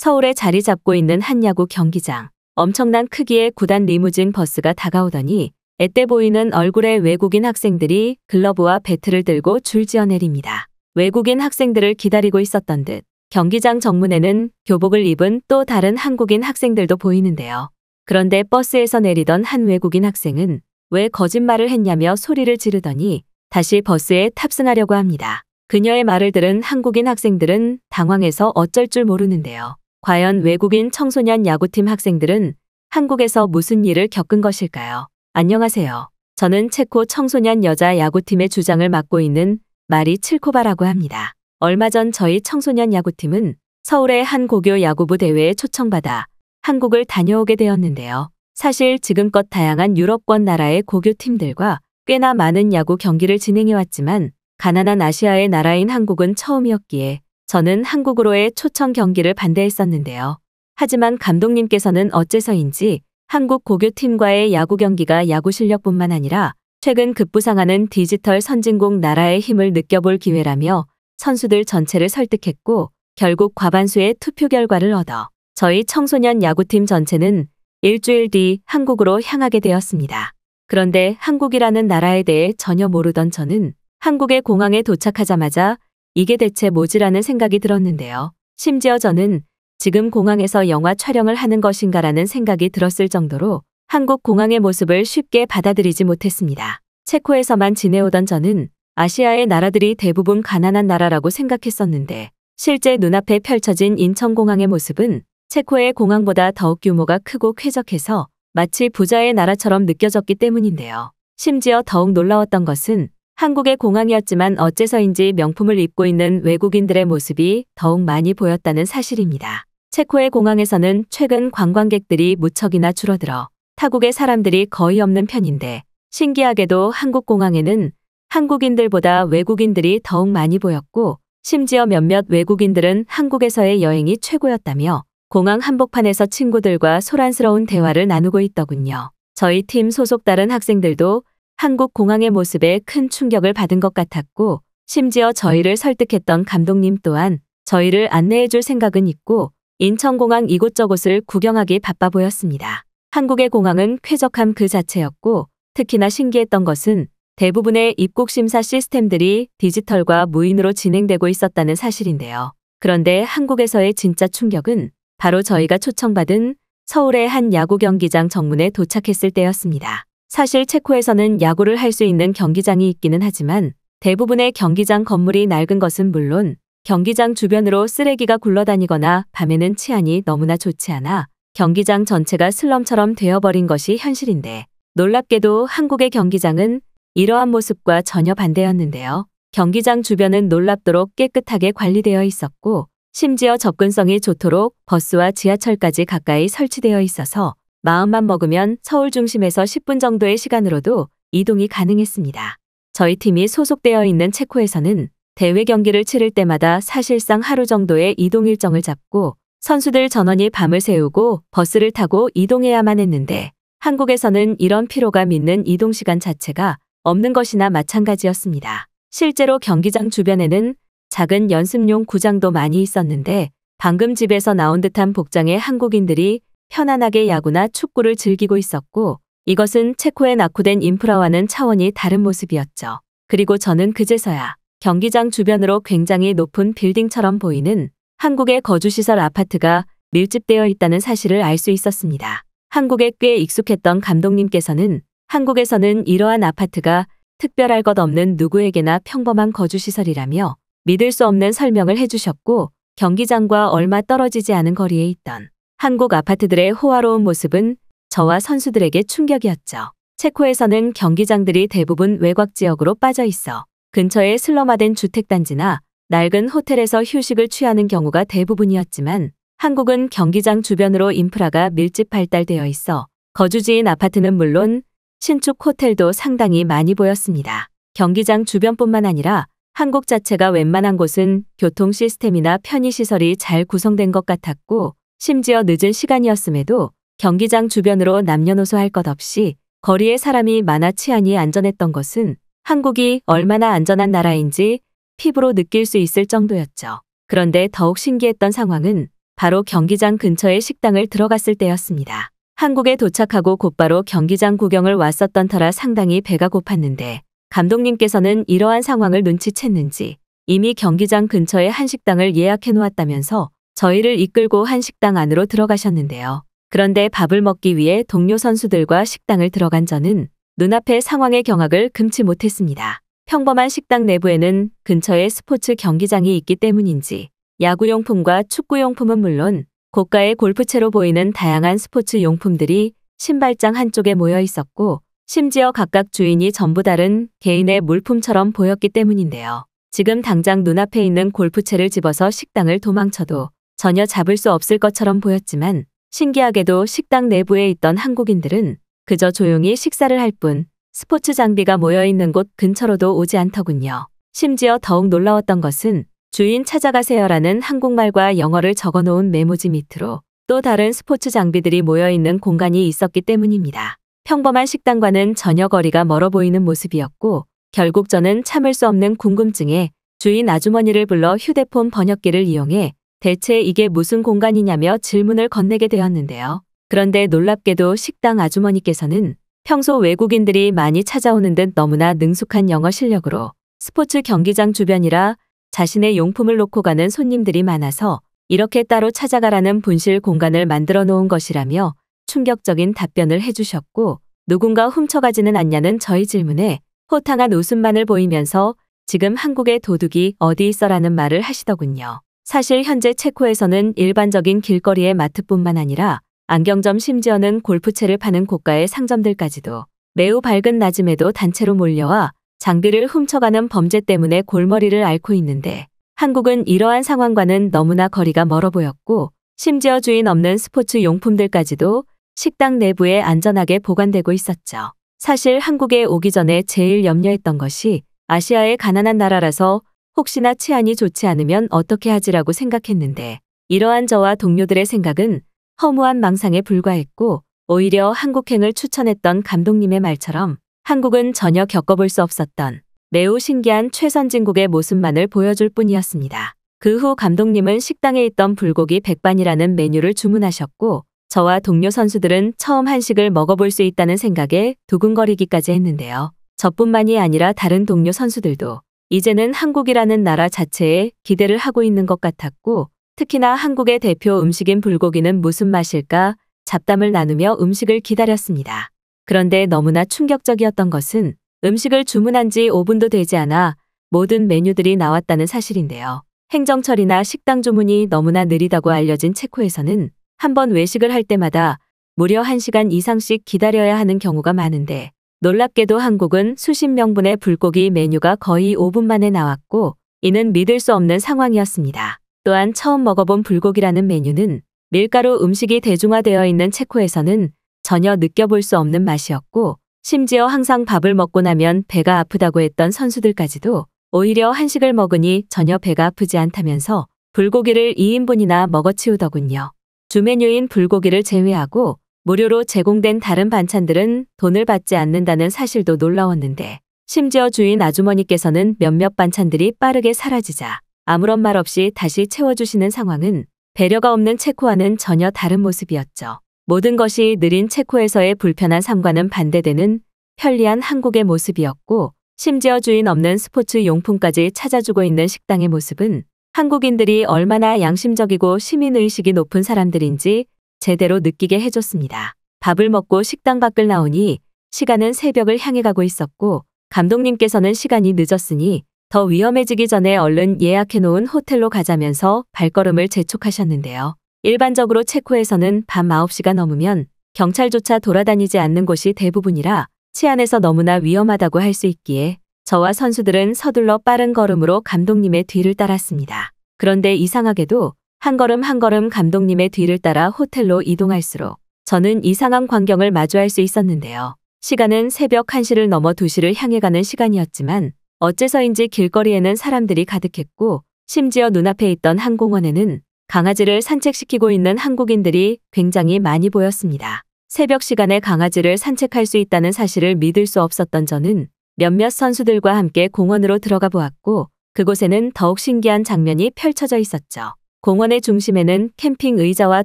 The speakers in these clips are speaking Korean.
서울에 자리 잡고 있는 한 야구 경기장. 엄청난 크기의 구단 리무진 버스가 다가오더니 앳때 보이는 얼굴의 외국인 학생들이 글러브와 배트를 들고 줄지어 내립니다. 외국인 학생들을 기다리고 있었던 듯 경기장 정문에는 교복을 입은 또 다른 한국인 학생들도 보이는데요. 그런데 버스에서 내리던 한 외국인 학생은 왜 거짓말을 했냐며 소리를 지르더니 다시 버스에 탑승하려고 합니다. 그녀의 말을 들은 한국인 학생들은 당황해서 어쩔 줄 모르는데요. 과연 외국인 청소년 야구팀 학생들은 한국에서 무슨 일을 겪은 것일까요? 안녕하세요. 저는 체코 청소년 여자 야구팀의 주장을 맡고 있는 마리 칠코바라고 합니다. 얼마 전 저희 청소년 야구팀은 서울의 한 고교 야구부 대회에 초청받아 한국을 다녀오게 되었는데요. 사실 지금껏 다양한 유럽권 나라의 고교 팀들과 꽤나 많은 야구 경기를 진행해왔지만 가난한 아시아의 나라인 한국은 처음이었기에 저는 한국으로의 초청 경기를 반대했었는데요. 하지만 감독님께서는 어째서인지 한국 고교팀과의 야구 경기가 야구 실력뿐만 아니라 최근 급부상하는 디지털 선진국 나라의 힘을 느껴볼 기회라며 선수들 전체를 설득했고 결국 과반수의 투표 결과를 얻어 저희 청소년 야구팀 전체는 일주일 뒤 한국으로 향하게 되었습니다. 그런데 한국이라는 나라에 대해 전혀 모르던 저는 한국의 공항에 도착하자마자 이게 대체 뭐지라는 생각이 들었는데요. 심지어 저는 지금 공항에서 영화 촬영을 하는 것인가라는 생각이 들었을 정도로 한국 공항의 모습을 쉽게 받아들이지 못했습니다. 체코에서만 지내오던 저는 아시아의 나라들이 대부분 가난한 나라라고 생각했었는데 실제 눈앞에 펼쳐진 인천공항의 모습은 체코의 공항보다 더욱 규모가 크고 쾌적해서 마치 부자의 나라처럼 느껴졌기 때문인데요. 심지어 더욱 놀라웠던 것은 한국의 공항이었지만 어째서인지 명품을 입고 있는 외국인들의 모습이 더욱 많이 보였다는 사실입니다. 체코의 공항에서는 최근 관광객들이 무척이나 줄어들어 타국의 사람들이 거의 없는 편인데 신기하게도 한국 공항에는 한국인들보다 외국인들이 더욱 많이 보였고 심지어 몇몇 외국인들은 한국에서의 여행이 최고였다며 공항 한복판에서 친구들과 소란스러운 대화를 나누고 있더군요. 저희 팀 소속 다른 학생들도 한국 공항의 모습에 큰 충격을 받은 것 같았고 심지어 저희를 설득했던 감독님 또한 저희를 안내해 줄 생각은 있고 인천공항 이곳저곳을 구경하기 바빠 보였습니다. 한국의 공항은 쾌적함 그 자체였고 특히나 신기했던 것은 대부분의 입국 심사 시스템들이 디지털과 무인으로 진행되고 있었다는 사실인데요. 그런데 한국에서의 진짜 충격은 바로 저희가 초청받은 서울의 한 야구 경기장 정문에 도착했을 때였습니다. 사실 체코에서는 야구를 할 수 있는 경기장이 있기는 하지만 대부분의 경기장 건물이 낡은 것은 물론 경기장 주변으로 쓰레기가 굴러다니거나 밤에는 치안이 너무나 좋지 않아 경기장 전체가 슬럼처럼 되어버린 것이 현실인데 놀랍게도 한국의 경기장은 이러한 모습과 전혀 반대였는데요. 경기장 주변은 놀랍도록 깨끗하게 관리되어 있었고 심지어 접근성이 좋도록 버스와 지하철까지 가까이 설치되어 있어서 마음만 먹으면 서울 중심에서 10분 정도의 시간으로도 이동이 가능했습니다. 저희 팀이 소속되어 있는 체코에서는 대회 경기를 치를 때마다 사실상 하루 정도의 이동 일정을 잡고 선수들 전원이 밤을 새우고 버스를 타고 이동해야만 했는데 한국에서는 이런 피로가믿는 이동 시간 자체가 없는 것이나 마찬가지였습니다. 실제로 경기장 주변에는 작은 연습용 구장도 많이 있었는데 방금 집에서 나온 듯한 복장의 한국인들이 편안하게 야구나 축구를 즐기고 있었고 이것은 체코에 낙후된 인프라와는 차원이 다른 모습이었죠. 그리고 저는 그제서야 경기장 주변으로 굉장히 높은 빌딩처럼 보이는 한국의 거주시설 아파트가 밀집되어 있다는 사실을 알 수 있었습니다. 한국에 꽤 익숙했던 감독님께서는 한국에서는 이러한 아파트가 특별할 것 없는 누구에게나 평범한 거주시설이라며 믿을 수 없는 설명을 해주셨고 경기장과 얼마 떨어지지 않은 거리에 있던 한국 아파트들의 호화로운 모습은 저와 선수들에게 충격이었죠. 체코에서는 경기장들이 대부분 외곽 지역으로 빠져 있어 근처에 슬럼화된 주택단지나 낡은 호텔에서 휴식을 취하는 경우가 대부분이었지만 한국은 경기장 주변으로 인프라가 밀집 발달되어 있어 거주지인 아파트는 물론 신축 호텔도 상당히 많이 보였습니다. 경기장 주변뿐만 아니라 한국 자체가 웬만한 곳은 교통 시스템이나 편의시설이 잘 구성된 것 같았고 심지어 늦은 시간이었음에도 경기장 주변으로 남녀노소 할 것 없이 거리에 사람이 많아 치안이 안전했던 것은 한국이 얼마나 안전한 나라인지 피부로 느낄 수 있을 정도였죠. 그런데 더욱 신기했던 상황은 바로 경기장 근처의 식당을 들어갔을 때였습니다. 한국에 도착하고 곧바로 경기장 구경을 왔었던 터라 상당히 배가 고팠는데 감독님께서는 이러한 상황을 눈치챘는지 이미 경기장 근처의 한식당을 예약해 놓았다면서 저희를 이끌고 한 식당 안으로 들어가셨는데요. 그런데 밥을 먹기 위해 동료 선수들과 식당을 들어간 저는 눈앞의 상황의 경악을 금치 못했습니다. 평범한 식당 내부에는 근처에 스포츠 경기장이 있기 때문인지 야구용품과 축구용품은 물론 고가의 골프채로 보이는 다양한 스포츠 용품들이 신발장 한쪽에 모여 있었고 심지어 각각 주인이 전부 다른 개인의 물품처럼 보였기 때문인데요. 지금 당장 눈앞에 있는 골프채를 집어서 식당을 도망쳐도 전혀 잡을 수 없을 것처럼 보였지만 신기하게도 식당 내부에 있던 한국인들은 그저 조용히 식사를 할 뿐 스포츠 장비가 모여 있는 곳 근처로도 오지 않더군요. 심지어 더욱 놀라웠던 것은 주인 찾아가세요라는 한국말과 영어를 적어 놓은 메모지 밑으로 또 다른 스포츠 장비들이 모여 있는 공간이 있었기 때문입니다. 평범한 식당과는 전혀 거리가 멀어 보이는 모습이었고 결국 저는 참을 수 없는 궁금증에 주인 아주머니를 불러 휴대폰 번역기를 이용해 대체 이게 무슨 공간이냐며 질문을 건네게 되었는데요. 그런데 놀랍게도 식당 아주머니께서는 평소 외국인들이 많이 찾아오는 듯 너무나 능숙한 영어 실력으로 스포츠 경기장 주변이라 자신의 용품을 놓고 가는 손님들이 많아서 이렇게 따로 찾아가라는 분실 공간을 만들어 놓은 것이라며 충격적인 답변을 해주셨고 누군가 훔쳐가지는 않냐는 저희 질문에 호탕한 웃음만을 보이면서 지금 한국의 도둑이 어디 있어라는 말을 하시더군요. 사실 현재 체코에서는 일반적인 길거리의 마트뿐만 아니라 안경점 심지어는 골프채를 파는 고가의 상점들까지도 매우 밝은 낮음에도 단체로 몰려와 장비를 훔쳐가는 범죄 때문에 골머리를 앓고 있는데 한국은 이러한 상황과는 너무나 거리가 멀어 보였고 심지어 주인 없는 스포츠 용품들까지도 식당 내부에 안전하게 보관되고 있었죠. 사실 한국에 오기 전에 제일 염려했던 것이 아시아의 가난한 나라라서 혹시나 치안이 좋지 않으면 어떻게 하지라고 생각했는데 이러한 저와 동료들의 생각은 허무한 망상에 불과했고 오히려 한국행을 추천했던 감독님의 말처럼 한국은 전혀 겪어볼 수 없었던 매우 신기한 최선진국의 모습만을 보여줄 뿐이었습니다. 그 후 감독님은 식당에 있던 불고기 백반이라는 메뉴를 주문하셨고 저와 동료 선수들은 처음 한식을 먹어볼 수 있다는 생각에 두근거리기까지 했는데요. 저뿐만이 아니라 다른 동료 선수들도 이제는 한국이라는 나라 자체에 기대를 하고 있는 것 같았고 특히나 한국의 대표 음식인 불고기는 무슨 맛일까 잡담을 나누며 음식을 기다렸습니다. 그런데 너무나 충격적이었던 것은 음식을 주문한 지 5분도 되지 않아 모든 메뉴들이 나왔다는 사실인데요. 행정처리나 식당 주문이 너무나 느리다고 알려진 체코에서는 한번 외식을 할 때마다 무려 1시간 이상씩 기다려야 하는 경우가 많은데 놀랍게도 한국은 수십 명분의 불고기 메뉴가 거의 5분 만에 나왔고 이는 믿을 수 없는 상황이었습니다. 또한 처음 먹어본 불고기라는 메뉴는 밀가루 음식이 대중화되어 있는 체코에서는 전혀 느껴볼 수 없는 맛이었고 심지어 항상 밥을 먹고 나면 배가 아프다고 했던 선수들까지도 오히려 한식을 먹으니 전혀 배가 아프지 않다면서 불고기를 2인분이나 먹어치우더군요. 주메뉴인 불고기를 제외하고 무료로 제공된 다른 반찬들은 돈을 받지 않는다는 사실도 놀라웠는데 심지어 주인 아주머니께서는 몇몇 반찬들이 빠르게 사라지자 아무런 말 없이 다시 채워주시는 상황은 배려가 없는 체코와는 전혀 다른 모습이었죠. 모든 것이 느린 체코에서의 불편한 삶과는 반대되는 편리한 한국의 모습이었고 심지어 주인 없는 스포츠 용품까지 찾아주고 있는 식당의 모습은 한국인들이 얼마나 양심적이고 시민의식이 높은 사람들인지 제대로 느끼게 해줬습니다. 밥을 먹고 식당 밖을 나오니 시간은 새벽을 향해 가고 있었고 감독님께서는 시간이 늦었으니 더 위험해지기 전에 얼른 예약해놓은 호텔로 가자면서 발걸음을 재촉하셨는데요. 일반적으로 체코에서는 밤 9시가 넘으면 경찰조차 돌아다니지 않는 곳이 대부분이라 치안에서 너무나 위험하다고 할 수 있기에 저와 선수들은 서둘러 빠른 걸음으로 감독님의 뒤를 따랐습니다. 그런데 이상하게도 한 걸음 한 걸음 감독님의 뒤를 따라 호텔로 이동할수록 저는 이상한 광경을 마주할 수 있었는데요. 시간은 새벽 1시를 넘어 2시를 향해 가는 시간이었지만 어째서인지 길거리에는 사람들이 가득했고 심지어 눈앞에 있던 한 공원에는 강아지를 산책시키고 있는 한국인들이 굉장히 많이 보였습니다. 새벽 시간에 강아지를 산책할 수 있다는 사실을 믿을 수 없었던 저는 몇몇 선수들과 함께 공원으로 들어가 보았고 그곳에는 더욱 신기한 장면이 펼쳐져 있었죠. 공원의 중심에는 캠핑 의자와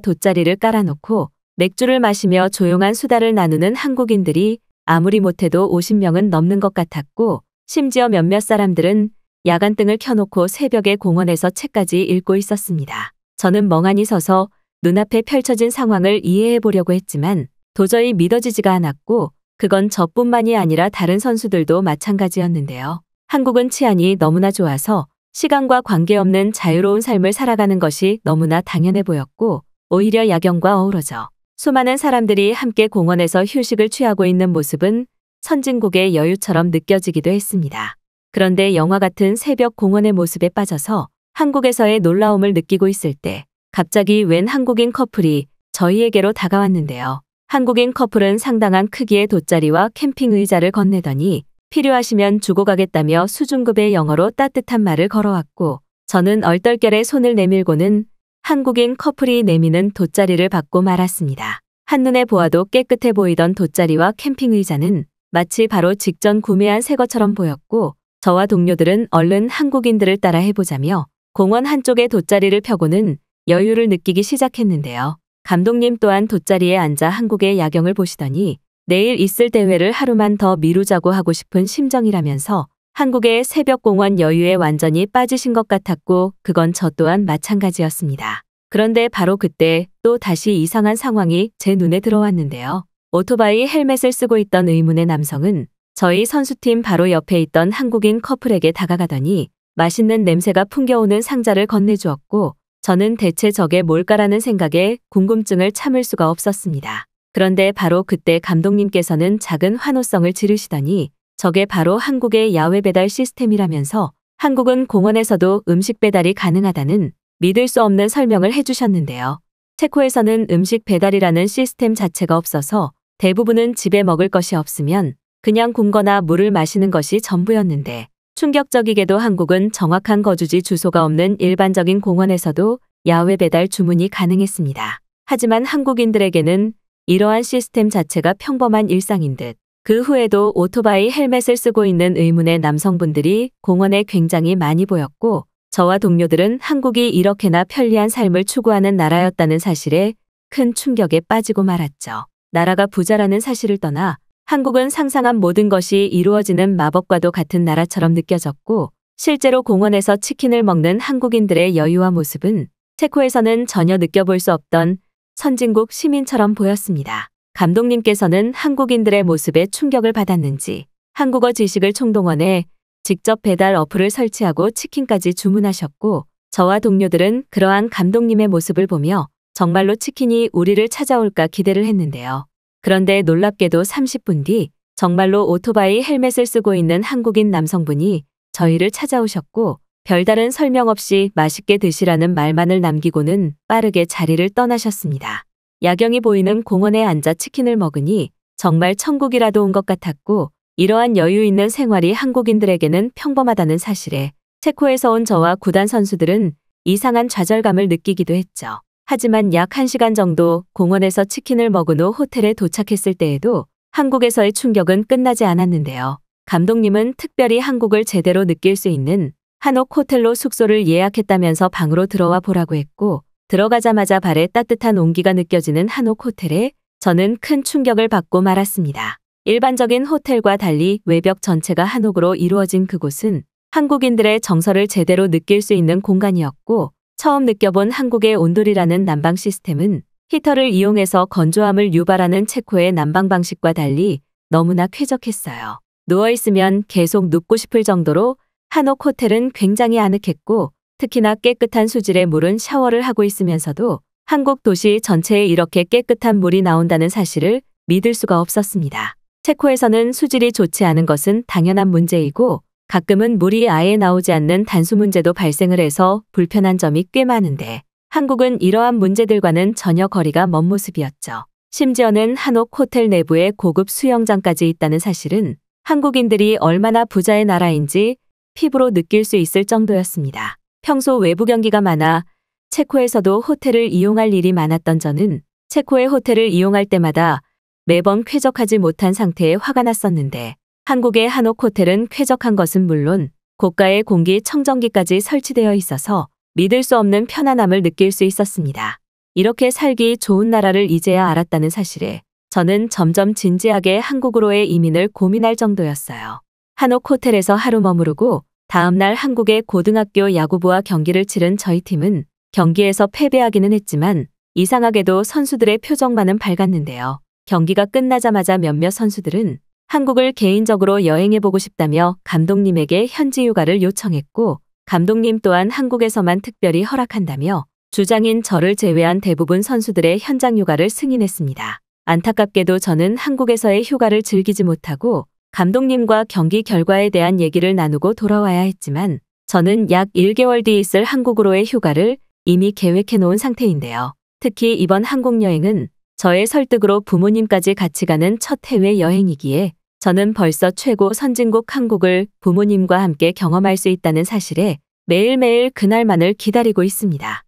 돗자리를 깔아놓고 맥주를 마시며 조용한 수다를 나누는 한국인들이 아무리 못해도 50명은 넘는 것 같았고 심지어 몇몇 사람들은 야간등을 켜놓고 새벽에 공원에서 책까지 읽고 있었습니다. 저는 멍하니 서서 눈앞에 펼쳐진 상황을 이해해 보려고 했지만 도저히 믿어지지가 않았고 그건 저뿐만이 아니라 다른 선수들도 마찬가지였는데요. 한국은 치안이 너무나 좋아서 시간과 관계없는 자유로운 삶을 살아가는 것이 너무나 당연해 보였고 오히려 야경과 어우러져 수많은 사람들이 함께 공원에서 휴식을 취하고 있는 모습은 선진국의 여유처럼 느껴지기도 했습니다. 그런데 영화 같은 새벽 공원의 모습에 빠져서 한국에서의 놀라움을 느끼고 있을 때 갑자기 웬 한국인 커플이 저희에게로 다가왔는데요. 한국인 커플은 상당한 크기의 돗자리와 캠핑 의자를 건네더니 필요하시면 주고 가겠다며 수준급의 영어로 따뜻한 말을 걸어왔고 저는 얼떨결에 손을 내밀고는 한국인 커플이 내미는 돗자리를 받고 말았습니다. 한눈에 보아도 깨끗해 보이던 돗자리와 캠핑 의자는 마치 바로 직전 구매한 새 것처럼 보였고 저와 동료들은 얼른 한국인들을 따라 해보자며 공원 한쪽에 돗자리를 펴고는 여유를 느끼기 시작했는데요. 감독님 또한 돗자리에 앉아 한국의 야경을 보시더니 내일 있을 대회를 하루만 더 미루자고 하고 싶은 심정이라면서 한국의 새벽 공원 여유에 완전히 빠지신 것 같았고 그건 저 또한 마찬가지였습니다. 그런데 바로 그때 또 다시 이상한 상황이 제 눈에 들어왔는데요. 오토바이 헬멧을 쓰고 있던 의문의 남성은 저희 선수팀 바로 옆에 있던 한국인 커플에게 다가가더니 맛있는 냄새가 풍겨오는 상자를 건네주었고 저는 대체 저게 뭘까라는 생각에 궁금증을 참을 수가 없었습니다. 그런데 바로 그때 감독님께서는 작은 환호성을 지르시더니 저게 바로 한국의 야외 배달 시스템이라면서 한국은 공원에서도 음식 배달이 가능하다는 믿을 수 없는 설명을 해주셨는데요. 체코에서는 음식 배달이라는 시스템 자체가 없어서 대부분은 집에 먹을 것이 없으면 그냥 굶거나 물을 마시는 것이 전부였는데 충격적이게도 한국은 정확한 거주지 주소가 없는 일반적인 공원에서도 야외 배달 주문이 가능했습니다. 하지만 한국인들에게는 이러한 시스템 자체가 평범한 일상인 듯. 그 후에도 오토바이 헬멧을 쓰고 있는 의문의 남성분들이 공원에 굉장히 많이 보였고 저와 동료들은 한국이 이렇게나 편리한 삶을 추구하는 나라였다는 사실에 큰 충격에 빠지고 말았죠. 나라가 부자라는 사실을 떠나 한국은 상상한 모든 것이 이루어지는 마법과도 같은 나라처럼 느껴졌고 실제로 공원에서 치킨을 먹는 한국인들의 여유와 모습은 체코에서는 전혀 느껴볼 수 없던 선진국 시민처럼 보였습니다. 감독님께서는 한국인들의 모습에 충격을 받았는지 한국어 지식을 총동원해 직접 배달 어플을 설치하고 치킨까지 주문하셨고 저와 동료들은 그러한 감독님의 모습을 보며 정말로 치킨이 우리를 찾아올까 기대를 했는데요. 그런데 놀랍게도 30분 뒤 정말로 오토바이 헬멧을 쓰고 있는 한국인 남성분이 저희를 찾아오셨고 별다른 설명 없이 맛있게 드시라는 말만을 남기고는 빠르게 자리를 떠나셨습니다. 야경이 보이는 공원에 앉아 치킨을 먹으니 정말 천국이라도 온 것 같았고 이러한 여유 있는 생활이 한국인들에게는 평범하다는 사실에 체코에서 온 저와 구단 선수들은 이상한 좌절감을 느끼기도 했죠. 하지만 약 1시간 정도 공원에서 치킨을 먹은 후 호텔에 도착했을 때에도 한국에서의 충격은 끝나지 않았는데요. 감독님은 특별히 한국을 제대로 느낄 수 있는 한옥 호텔로 숙소를 예약했다면서 방으로 들어와 보라고 했고 들어가자마자 발에 따뜻한 온기가 느껴지는 한옥 호텔에 저는 큰 충격을 받고 말았습니다. 일반적인 호텔과 달리 외벽 전체가 한옥으로 이루어진 그곳은 한국인들의 정서를 제대로 느낄 수 있는 공간이었고 처음 느껴본 한국의 온돌이라는 난방 시스템은 히터를 이용해서 건조함을 유발하는 체코의 난방 방식과 달리 너무나 쾌적했어요. 누워있으면 계속 눕고 싶을 정도로 한옥 호텔은 굉장히 아늑했고 특히나 깨끗한 수질의 물은 샤워를 하고 있으면서도 한국 도시 전체에 이렇게 깨끗한 물이 나온다는 사실을 믿을 수가 없었습니다. 체코에서는 수질이 좋지 않은 것은 당연한 문제이고 가끔은 물이 아예 나오지 않는 단수 문제도 발생을 해서 불편한 점이 꽤 많은데 한국은 이러한 문제들과는 전혀 거리가 먼 모습이었죠. 심지어는 한옥 호텔 내부에 고급 수영장까지 있다는 사실은 한국인들이 얼마나 부자의 나라인지 피부로 느낄 수 있을 정도였습니다. 평소 외부 경기가 많아 체코에서도 호텔을 이용할 일이 많았던 저는 체코의 호텔을 이용할 때마다 매번 쾌적하지 못한 상태에 화가 났었는데 한국의 한옥 호텔은 쾌적한 것은 물론 고가의 공기 청정기까지 설치되어 있어서 믿을 수 없는 편안함을 느낄 수 있었습니다. 이렇게 살기 좋은 나라를 이제야 알았다는 사실에 저는 점점 진지하게 한국으로의 이민을 고민할 정도였어요. 한옥 호텔에서 하루 머무르고 다음날 한국의 고등학교 야구부와 경기를 치른 저희 팀은 경기에서 패배하기는 했지만 이상하게도 선수들의 표정만은 밝았는데요. 경기가 끝나자마자 몇몇 선수들은 한국을 개인적으로 여행해보고 싶다며 감독님에게 현지 휴가를 요청했고 감독님 또한 한국에서만 특별히 허락한다며 주장인 저를 제외한 대부분 선수들의 현장 휴가를 승인했습니다. 안타깝게도 저는 한국에서의 휴가를 즐기지 못하고 감독님과 경기 결과에 대한 얘기를 나누고 돌아와야 했지만 저는 약 1개월 뒤 있을 한국으로의 휴가를 이미 계획해 놓은 상태인데요. 특히 이번 한국 여행은 저의 설득으로 부모님까지 같이 가는 첫 해외 여행이기에 저는 벌써 최고 선진국 한국을 부모님과 함께 경험할 수 있다는 사실에 매일매일 그날만을 기다리고 있습니다.